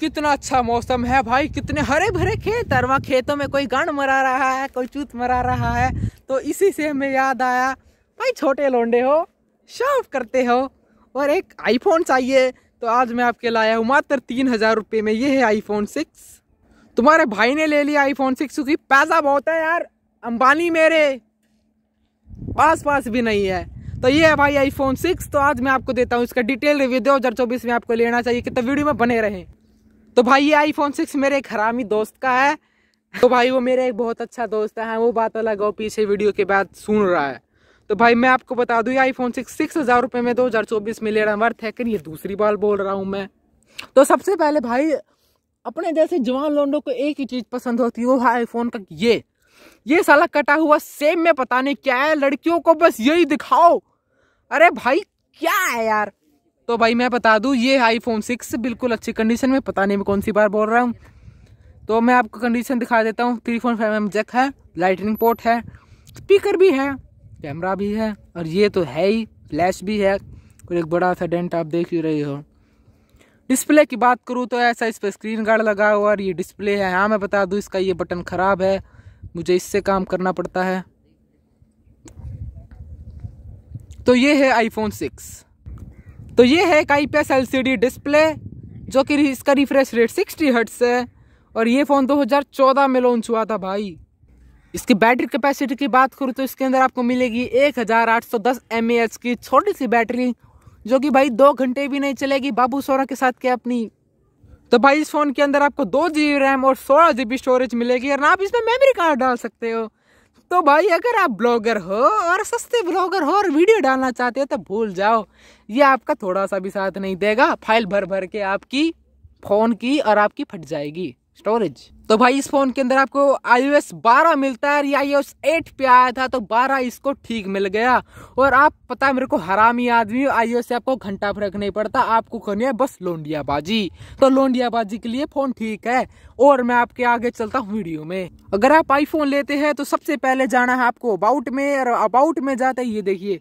कितना अच्छा मौसम है भाई कितने हरे भरे खेत और वहाँ खेतों में कोई गण मरा रहा है कोई चूत मरा रहा है तो इसी से हमें याद आया भाई छोटे लोंडे हो शॉप करते हो और एक आईफोन चाहिए तो आज मैं आपके लाया हूँ मात्र तीन हज़ार रुपये में ये है आईफोन सिक्स तुम्हारे भाई ने ले लिया आईफोन सिक्स क्योंकि पैसा बहुत है यार अंबानी मेरे आस पास भी नहीं है तो ये है भाई आईफोन सिक्स तो आज मैं आपको देता हूँ इसका डिटेल रिव्यू दो हज़ार चौबीस में आपको लेना चाहिए कि तो वीडियो में बने रहें तो भाई ये आईफोन सिक्स मेरे एक हरामी दोस्त का है तो भाई वो मेरा एक बहुत अच्छा दोस्त है वो बात अलग और पीछे वीडियो के बाद सुन रहा है तो भाई मैं आपको बता दूँ ये आईफोन सिक्स सिक्स हज़ार रुपये में दो हज़ार चौबीस में ले रहा वर्थ है कि ये दूसरी बार बोल रहा हूँ मैं तो सबसे पहले भाई अपने जैसे जवान लोडो को एक ही चीज़ पसंद होती है वो है आईफोन का ये ये साला कटा हुआ सेम में पता नहीं क्या है लड़कियों को बस यही दिखाओ अरे भाई क्या है यार तो भाई मैं बता दूँ ये आईफोन सिक्स बिल्कुल अच्छी कंडीशन में पता नहीं मैं कौन सी बार बोल रहा हूँ तो मैं आपको कंडीशन दिखा देता हूँ three phone five M jack है लाइटनिंग पोर्ट है स्पीकर भी है कैमरा भी है और ये तो है ही फ्लैश भी है और एक बड़ा सा डेंट आप देख ही रहे हो डिस्प्ले की बात करूँ तो ऐसा इस पर स्क्रीन गार्ड लगा हुआ और ये डिस्प्ले है हाँ मैं बता दूँ इसका ये बटन ख़राब है मुझे इससे काम करना पड़ता है तो ये है आईफोन सिक्स तो ये है एक आई पी डिस्प्ले जो कि इसका रिफ्रेश रेट सिक्सटी हर्ट्स है और ये फ़ोन 2014 में लॉन्च हुआ था भाई इसकी बैटरी कैपेसिटी की बात करूँ तो इसके अंदर आपको मिलेगी एक हज़ार आठ सौ दस एम एच की छोटी सी बैटरी जो कि भाई दो घंटे भी नहीं चलेगी बाबू सोरा के साथ क्या अपनी तो भाई इस फ़ोन के अंदर आपको दो जी रैम और सोलह जी स्टोरेज मिलेगी और आप इसमें मेमोरी कार्ड डाल सकते हो तो भाई अगर आप ब्लॉगर हो और सस्ते ब्लॉगर हो और वीडियो डालना चाहते हो तो भूल जाओ ये आपका थोड़ा सा भी साथ नहीं देगा फाइल भर भर के आपकी फ़ोन की और आपकी फट जाएगी स्टोरेज तो भाई इस फोन के अंदर आपको आई 12 मिलता है या आई एट पे आया था तो 12 इसको ठीक मिल गया और आप पता है मेरे को हरामी आदमी आई से आपको घंटा फर्क नहीं पड़ता आपको करनी है बस लोंडियाबाजी तो लोंडियाबाजी के लिए फोन ठीक है और मैं आपके आगे चलता हूँ वीडियो में अगर आप आईफोन लेते हैं तो सबसे पहले जाना है आपको अबाउट में और अबाउट में जाते ये देखिए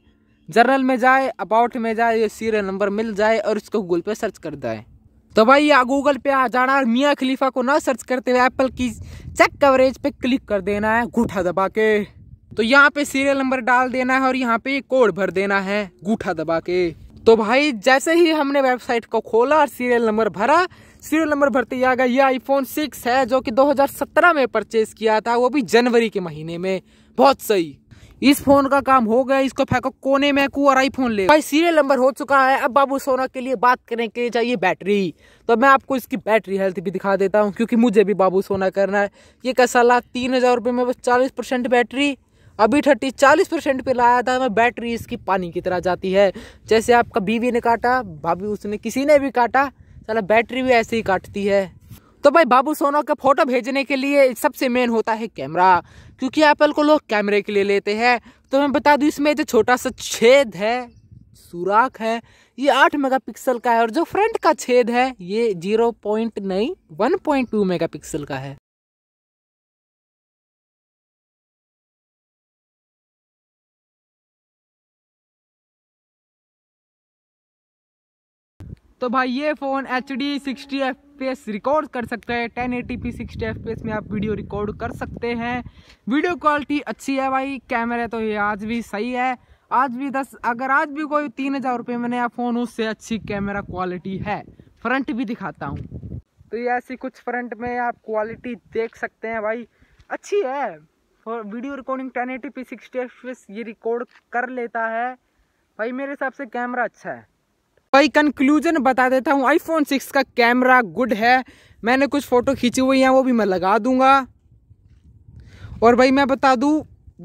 जर्नल में जाए अबाउट में जाए ये सीरियल नंबर मिल जाए और इसको गूगल पे सर्च कर जाए तो भाई गूगल पे आ जाना और मियाँ खलीफा को ना सर्च करते हुए एप्पल की चेक कवरेज पे क्लिक कर देना है गूठा दबा के तो यहाँ पे सीरियल नंबर डाल देना है और यहाँ पे कोड भर देना है गूठा दबा के तो भाई जैसे ही हमने वेबसाइट को खोला और सीरियल नंबर भरा सीरियल नंबर भरते ही आ गया ये आईफोन सिक्स है जो कि 2017 में परचेज किया था वो भी जनवरी के महीने में बहुत सही इस फोन का काम हो गया इसको फेंको कोने में कुआर आई फोन ले भाई सीरियल नंबर हो चुका है अब बाबू सोना के लिए बात करने के लिए चाहिए बैटरी तो मैं आपको इसकी बैटरी हेल्थ भी दिखा देता हूँ क्योंकि मुझे भी बाबू सोना करना है ये कैसा ला तीन हज़ार रुपये में बस चालीस परसेंट बैटरी अभी थर्टी चालीस परसेंट पे लाया था मैं बैटरी इसकी पानी की तरह जाती है जैसे आपका बीवी ने काटा भाभी उसने किसी ने भी काटा साला बैटरी भी ऐसे ही काटती है तो भाई बाबू सोनो का फोटो भेजने के लिए सबसे मेन होता है कैमरा क्योंकि एप्पल को लोग कैमरे के लिए लेते हैं तो मैं बता दूँ इसमें जो छोटा सा छेद है सुराख है ये आठ मेगापिक्सल का है और जो फ्रंट का छेद है ये जीरो पॉइंट नहीं वन पॉइंट टू मेगापिक्सल का है तो भाई ये phone H D sixty F P S record कर सकता है ten eighty P sixty F P S में आप वीडियो रिकॉर्ड कर सकते हैं वीडियो क्वालिटी अच्छी है भाई कैमरा तो ये आज भी सही है आज भी दस अगर आज भी कोई तीन हज़ार रुपये में नया फ़ोन उससे अच्छी कैमरा क्वालिटी है फ्रंट भी दिखाता हूँ तो ये ऐसी कुछ फ्रंट में आप क्वालिटी देख सकते हैं भाई अच्छी है और video recording ten eighty P sixty F ये रिकॉर्ड कर लेता है भाई मेरे हिसाब से कैमरा अच्छा है भाई कंक्लूजन बता देता हूँ आईफोन सिक्स का कैमरा गुड है मैंने कुछ फ़ोटो खींची हुई हैं वो भी मैं लगा दूंगा और भाई मैं बता दूँ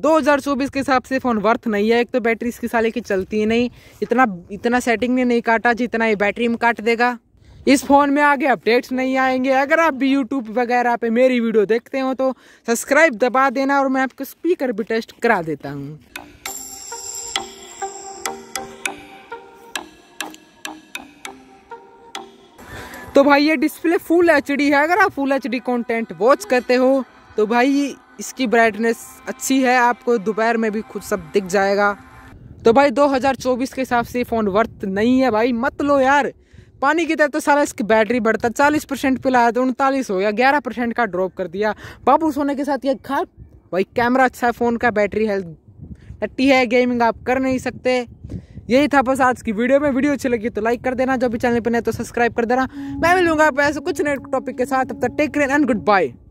2024 के हिसाब से फ़ोन वर्थ नहीं है एक तो बैटरी इसकी साले की चलती ही नहीं इतना इतना सेटिंग ने नहीं काटा जितना ये बैटरी में काट देगा इस फ़ोन में आगे अपडेट्स नहीं आएंगे अगर आप भी यूट्यूब वगैरह पे मेरी वीडियो देखते हो तो सब्सक्राइब दबा देना और मैं आपको स्पीकर भी टेस्ट करा देता हूँ तो भाई ये डिस्प्ले फुल एच है अगर आप full H D content watch करते हो तो भाई इसकी ब्राइटनेस अच्छी है आपको दोपहर में भी खुद सब दिख जाएगा तो भाई 2024 के हिसाब से फ़ोन वर्थ नहीं है भाई मत लो यार पानी की तरह तो सारा इसकी बैटरी बढ़ता चालीस परसेंट पे लाया तो उनतालीस हो गया ग्यारह परसेंट का ड्रॉप कर दिया बाबू सोने के साथ ये खा भाई कैमरा अच्छा है फ़ोन का बैटरी हेल्थ टट्टी है गेमिंग आप कर नहीं सकते यही था बस आज की वीडियो में वीडियो अच्छी लगी तो लाइक कर देना जो भी चैनल पर नहीं तो सब्सक्राइब कर देना मैं मिलूंगा ऐसे कुछ नए टॉपिक के साथ अब तक take care and good bye